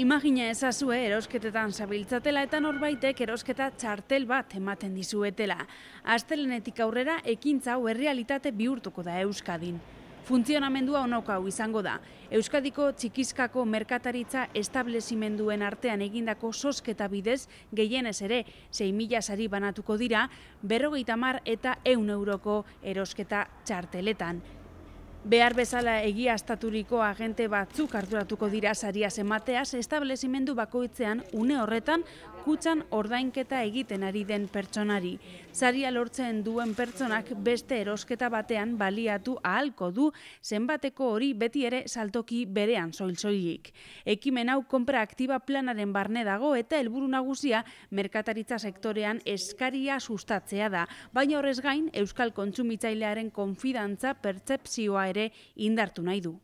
Imagina ezazue erosketetan zabiltzatela eta norbaitek erosketa txartel bat ematen dizuetela. Astelenetik aurrera ekintza hau errealitate bihurtuko da Euskadin. Funtzionamendua onoka hau izango da. Euskadiko txikiskako merkataritza establezimenduen artean egindako sosketa bidez, gehienez ere, 6 mila sari banatuko dira, berrogeita mar eta eun euroko erosketa txarteletan. Behar bezala egiaztaturiko agente batzuk arduratuko dira saria emateaz establezimendu bakoitzean une horretan kutsan ordainketa egiten ari den pertsonari. Zaria lortzen duen pertsonak beste erosketa batean baliatu ahalko du zenbateko hori beti ere saltoki berean soilsoilik. Ekimen hau konpra aktiba planaren barne dago eta helburu nagusia merkataritza sektorean eskaria sustatzea da, baina horrez gain Euskal Kontsumitzailearen konfidantza pertsepsioa ere indartu nahi du.